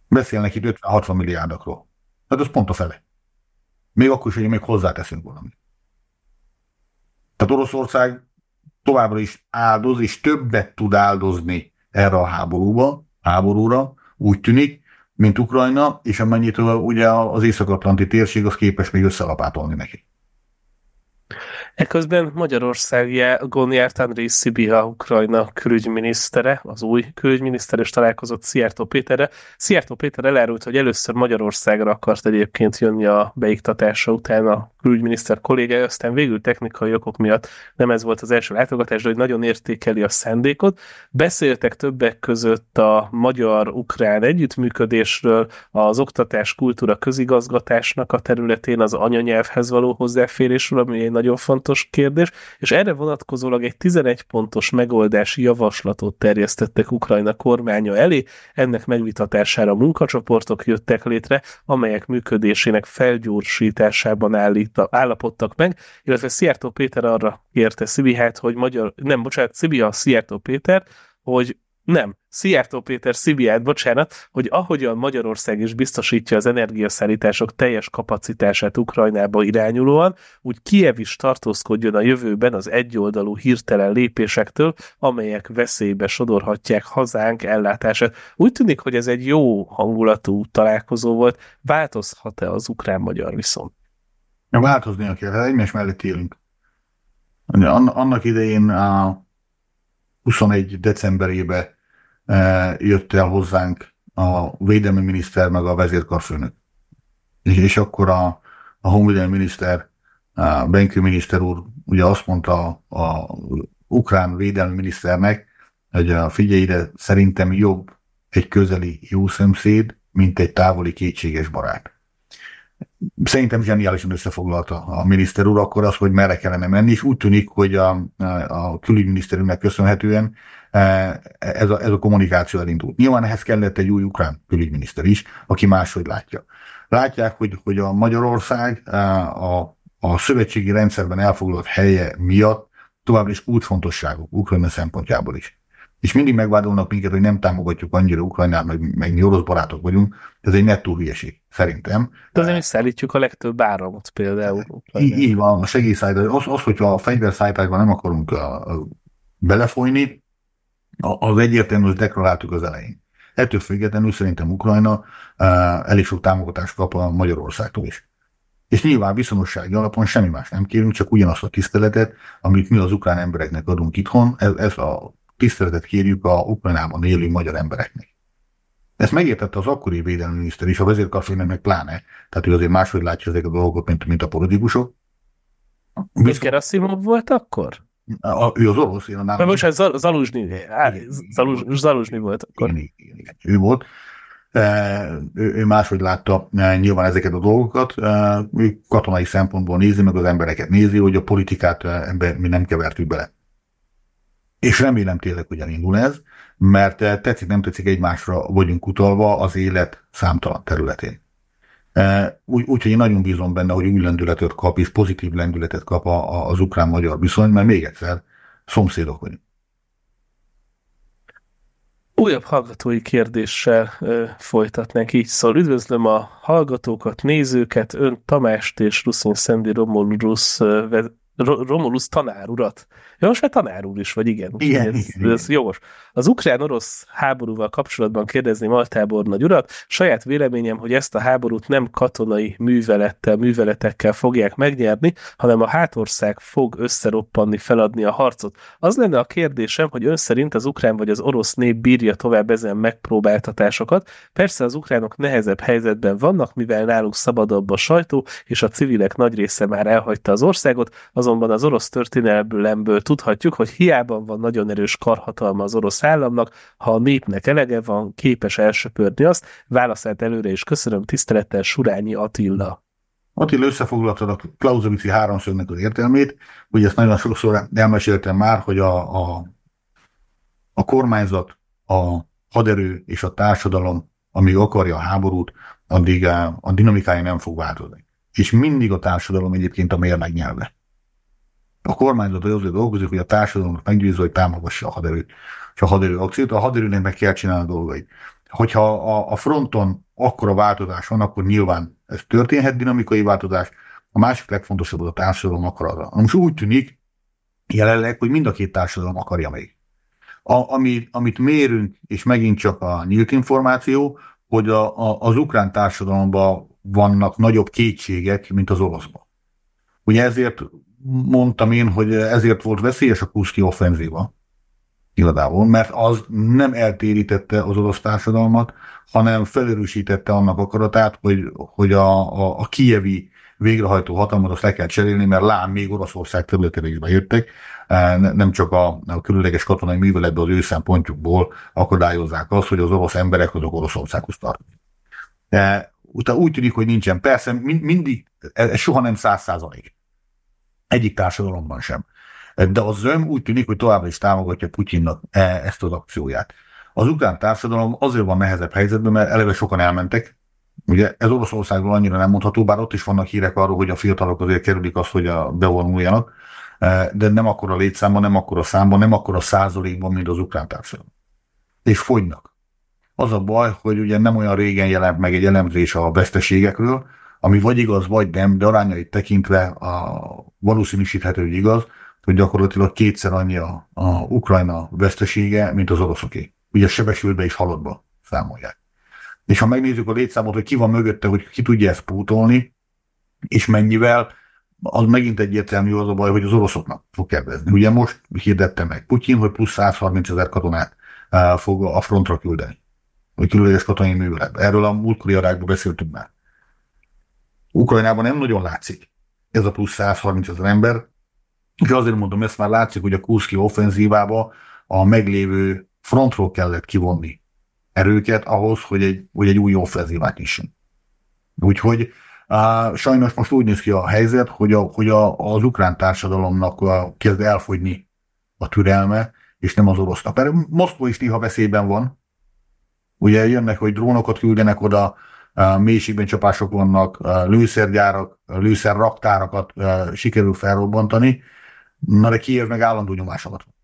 Beszélnek itt 50-60 milliárdakról. Hát az pont a fele. Még akkor is, hogy még hozzáteszünk valamit. Tehát Oroszország továbbra is áldoz, és többet tud áldozni erre a háborúba, háborúra, úgy tűnik, mint Ukrajna, és amennyit ugye az észak-atlanti térség az képes még összelapátolni neki. Eközben Magyarországon járt Andrei Szibia, Ukrajna külügyminisztere, az új külügyminiszter, és találkozott Szijjártó Péterre. Szijjártó Péter elárult, hogy először Magyarországra akart egyébként jönni a beiktatása után a külügyminiszter kollégája, aztán végül technikai okok miatt nem ez volt az első látogatás, de hogy nagyon értékeli a szándékot. Beszéltek többek között a magyar-ukrán együttműködésről, az oktatás, kultúra, közigazgatásnak a területén, az anyanyelvhez való hozzáférésről, ami egy nagyon fontos fontos kérdés, és erre vonatkozólag egy 11 pontos megoldási javaslatot terjesztettek Ukrajna kormánya elé, ennek megvitatására munkacsoportok jöttek létre, amelyek működésének felgyorsításában állíta, állapodtak meg, illetve Szijjártó Péter arra kérte Szibihát, hogy magyar, nem, bocsánat, Szibia Szijjártó Péter, hogy nem. Szijjártó Péter Szibiát, bocsánat, hogy ahogyan Magyarország is biztosítja az energiaszállítások teljes kapacitását Ukrajnába irányulóan, úgy Kiev is tartózkodjon a jövőben az egyoldalú hirtelen lépésektől, amelyek veszélybe sodorhatják hazánk ellátását. Úgy tűnik, hogy ez egy jó hangulatú találkozó volt. Változhat-e az ukrán-magyar viszont? Ja, változni kell, hát egymás mellett élünk. Annak idején a 21 decemberébe eh, jött el hozzánk a védelmi miniszter meg a vezérkarfőnök. És akkor a, a honvédelmi miniszter, a Benkő miniszter úr ugye azt mondta a, a ukrán védelmi miniszternek, hogy a figyeire szerintem jobb egy közeli jó szemszéd, mint egy távoli kétséges barát szerintem zseniálisan összefoglalta a miniszter úr akkor az, hogy merre kellene menni, és úgy tűnik, hogy a, a külügyminiszterünknek köszönhetően e, ez a, ez a kommunikáció elindult. Nyilván ehhez kellett egy új ukrán külügyminiszter is, aki máshogy látja. Látják, hogy, hogy a Magyarország e, a, a szövetségi rendszerben elfoglalt helye miatt továbbra is útfontosságú Ukrajna szempontjából is és mindig megvádolnak minket, hogy nem támogatjuk annyira Ukrajnát, meg, meg orosz barátok vagyunk, ez egy nettó hülyeség, szerintem. De azért mi szállítjuk a legtöbb áramot például. Így, így van, a segélyszállítás. Az, az, hogyha a fegyverszállításban nem akarunk a, a, belefolyni, az hogy deklaráltuk az elején. Ettől függetlenül szerintem Ukrajna elég sok támogatást kap a Magyarországtól is. És nyilván viszonossági alapon semmi más nem kérünk, csak ugyanazt a tiszteletet, amit mi az ukrán embereknek adunk itthon, ez, ez a tiszteletet kérjük a Ukrajnában élő magyar embereknek. Ezt megértette az akkori védelmi miniszter is, a vezérkarfőnek meg pláne. Tehát ő azért máshogy látja ezeket a dolgokat, mint, mint a politikusok. Viszont... Gerasimov volt akkor? A, ő az orosz, én a nálam... Most hát Zaluzsni, Zaluzs, Zaluzsni volt akkor. Igen, igen, igen, ő volt. E, ő, ő máshogy látta e, nyilván ezeket a dolgokat. E, katonai szempontból nézi, meg az embereket nézi, hogy a politikát ember, mi nem kevertük bele és remélem tényleg, hogy elindul ez, mert eh, tetszik, nem tetszik, egymásra vagyunk utalva az élet számtalan területén. Eh, úgyhogy úgy, én nagyon bízom benne, hogy új lendületet kap, és pozitív lendületet kap a, a, az ukrán-magyar viszony, mert még egyszer szomszédok vagyunk. Újabb hallgatói kérdéssel ö, eh, folytatnánk így szól. Üdvözlöm a hallgatókat, nézőket, ön Tamást és Ruszin Szendi Romulus Romulus tanár urat. Ja, most már tanár úr is vagy, igen. Igen, ez, igen. ez jogos. Az ukrán-orosz háborúval kapcsolatban kérdezni Maltábor nagy urat, saját véleményem, hogy ezt a háborút nem katonai művelettel, műveletekkel fogják megnyerni, hanem a hátország fog összeroppanni, feladni a harcot. Az lenne a kérdésem, hogy ön szerint az ukrán vagy az orosz nép bírja tovább ezen megpróbáltatásokat. Persze az ukránok nehezebb helyzetben vannak, mivel náluk szabadabb a sajtó, és a civilek nagy része már elhagyta az országot, az Azonban az orosz történelemből tudhatjuk, hogy hiába van nagyon erős karhatalma az orosz államnak, ha a népnek elege van, képes elsöpörni azt. Válaszát előre is köszönöm, tisztelettel Surányi Attila. Attila összefoglaltad a Klauzovici háromszögnek az értelmét, ugye ezt nagyon sokszor elmeséltem már, hogy a, a, a kormányzat, a haderő és a társadalom, ami akarja a háborút, addig a, a dinamikája nem fog változni. És mindig a társadalom egyébként a mérnek nyelve a kormányzat azért dolgozik, hogy a társadalomnak meggyőző, hogy támogassa a haderőt. és a haderő akciót, a haderőnek meg kell csinálni a dolgait. Hogyha a, a fronton akkora változás van, akkor nyilván ez történhet dinamikai változás, a másik legfontosabb az a társadalom akarata. Most úgy tűnik jelenleg, hogy mind a két társadalom akarja még. A, ami, amit mérünk, és megint csak a nyílt információ, hogy a, a, az ukrán társadalomban vannak nagyobb kétségek, mint az olaszban. Ugye ezért mondtam én, hogy ezért volt veszélyes a Kuszki offenzíva igazából, mert az nem eltérítette az orosz társadalmat, hanem felerősítette annak akaratát, hogy, hogy a, a, a kijevi végrehajtó hatalmat azt le kell cserélni, mert lám még Oroszország területére is bejöttek, e, nem csak a, a különleges katonai műveletben az ő szempontjukból akadályozzák azt, hogy az orosz emberek azok Oroszországhoz tartoznak. De utána úgy tűnik, hogy nincsen. Persze mindig, ez soha nem száz százalék. Egyik társadalomban sem. De az zöm úgy tűnik, hogy továbbra is támogatja Putyinnak e, ezt az akcióját. Az ukrán társadalom azért van nehezebb helyzetben, mert eleve sokan elmentek, Ugye ez Oroszországról annyira nem mondható, bár ott is vannak hírek arról, hogy a fiatalok azért kerülik azt, hogy a, bevonuljanak, e, de nem akkora létszámban, nem akkora számban, nem akkora százalékban, mint az ukrán társadalom. És fogynak. Az a baj, hogy ugye nem olyan régen jelent meg egy elemzés a veszteségekről, ami vagy igaz, vagy nem, de arányait tekintve a valószínűsíthető, hogy igaz, hogy gyakorlatilag kétszer annyi a, a Ukrajna vesztesége, mint az oroszoké. Ugye sebesültbe és halottba számolják. És ha megnézzük a létszámot, hogy ki van mögötte, hogy ki tudja ezt pótolni, és mennyivel, az megint egyértelmű az a baj, hogy az oroszoknak fog kevezni. Ugye most hirdette meg Putyin, hogy plusz 130 ezer katonát eh, fog a frontra küldeni, hogy különleges katonai művelet. Erről a múltkori arákban beszéltünk már. Ukrajnában nem nagyon látszik ez a plusz 130 ezer ember, és azért mondom, ezt már látszik, hogy a Kurszki offenzívába a meglévő frontról kellett kivonni erőket ahhoz, hogy egy, hogy egy új offenzívát is. Úgyhogy á, sajnos most úgy néz ki a helyzet, hogy, a, hogy a, az ukrán társadalomnak a, kezd elfogyni a türelme, és nem az orosz. Mert Moszkva is néha veszélyben van. Ugye jönnek, hogy drónokat küldenek oda, mélységben csapások vannak, lőszergyárak, lőszerraktárakat sikerül felrobbantani, na de Kiev meg állandó nyomás alatt van.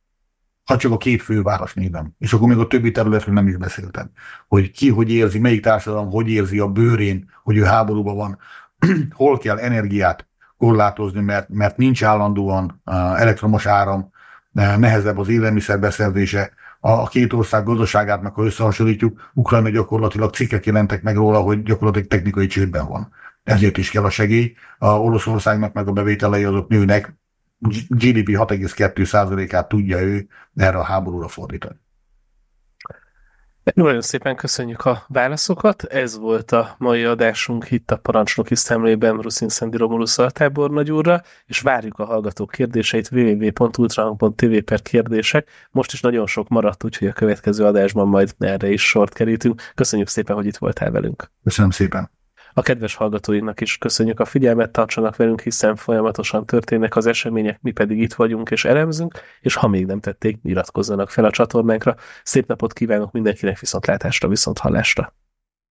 Ha csak a két főváros nézem. És akkor még a többi területről nem is beszéltem. Hogy ki hogy érzi, melyik társadalom hogy érzi a bőrén, hogy ő háborúban van, hol kell energiát korlátozni, mert, mert nincs állandóan elektromos áram, nehezebb az élelmiszer beszerzése, a két ország gazdaságát, meg ha összehasonlítjuk, Ukrajna gyakorlatilag cikkek jelentek meg róla, hogy gyakorlatilag technikai csődben van. Ezért is kell a segély. A Oroszországnak meg a bevételei azok nőnek, GDP 6,2%-át tudja ő erre a háborúra fordítani. Nagyon szépen köszönjük a válaszokat. Ez volt a mai adásunk itt a Parancsnoki Szemlében Ruszin Szendi Romulus Altábor nagyúrra, és várjuk a hallgatók kérdéseit www.ultrahang.tv per kérdések. Most is nagyon sok maradt, úgyhogy a következő adásban majd erre is sort kerítünk. Köszönjük szépen, hogy itt voltál velünk. Köszönöm szépen. A kedves hallgatóinknak is köszönjük a figyelmet, tartsanak velünk, hiszen folyamatosan történnek az események, mi pedig itt vagyunk és elemzünk, és ha még nem tették, iratkozzanak fel a csatornánkra. Szép napot kívánok mindenkinek, viszontlátásra, viszont